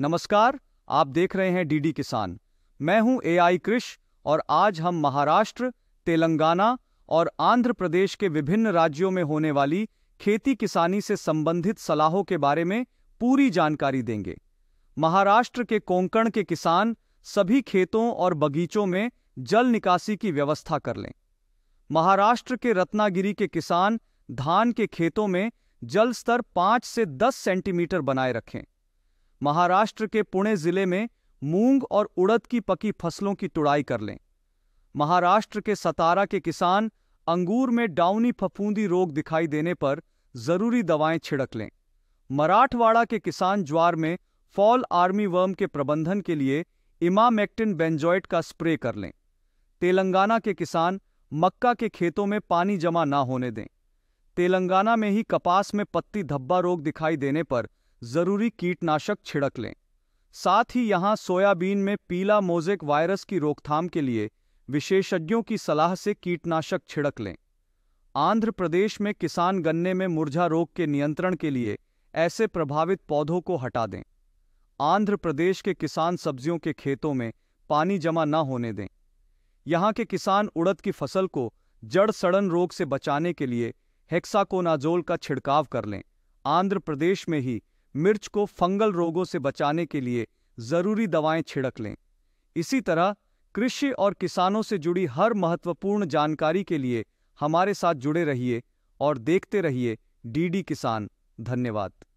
नमस्कार आप देख रहे हैं डीडी किसान मैं हूं एआई कृष और आज हम महाराष्ट्र तेलंगाना और आंध्र प्रदेश के विभिन्न राज्यों में होने वाली खेती किसानी से संबंधित सलाहों के बारे में पूरी जानकारी देंगे महाराष्ट्र के कोंकण के किसान सभी खेतों और बगीचों में जल निकासी की व्यवस्था कर लें महाराष्ट्र के रत्नागिरी के किसान धान के खेतों में जल स्तर 5 से दस सेंटीमीटर बनाए रखें महाराष्ट्र के पुणे जिले में मूंग और उड़द की पकी फसलों की तुड़ाई कर लें महाराष्ट्र के सतारा के किसान अंगूर में डाउनी फफूंदी रोग दिखाई देने पर जरूरी दवाएं छिड़क लें मराठवाड़ा के किसान ज्वार में फॉल आर्मी वर्म के प्रबंधन के लिए इमामेक्टिन बेंजॉइट का स्प्रे कर लें तेलंगाना के किसान मक्का के खेतों में पानी जमा ना होने दें तेलंगाना में ही कपास में पत्ती धब्बा रोग दिखाई देने पर ज़रूरी कीटनाशक छिड़क लें साथ ही यहां सोयाबीन में पीला मोजेक वायरस की रोकथाम के लिए विशेषज्ञों की सलाह से कीटनाशक छिड़क लें आंध्र प्रदेश में किसान गन्ने में मुरझा रोग के नियंत्रण के लिए ऐसे प्रभावित पौधों को हटा दें आंध्र प्रदेश के किसान सब्जियों के खेतों में पानी जमा न होने दें यहां के किसान उड़द की फसल को जड़ सड़न रोग से बचाने के लिए हेक्साकोनाजोल का छिड़काव कर लें आंध्र प्रदेश में ही मिर्च को फंगल रोगों से बचाने के लिए जरूरी दवाएं छिड़क लें इसी तरह कृषि और किसानों से जुड़ी हर महत्वपूर्ण जानकारी के लिए हमारे साथ जुड़े रहिए और देखते रहिए डीडी किसान धन्यवाद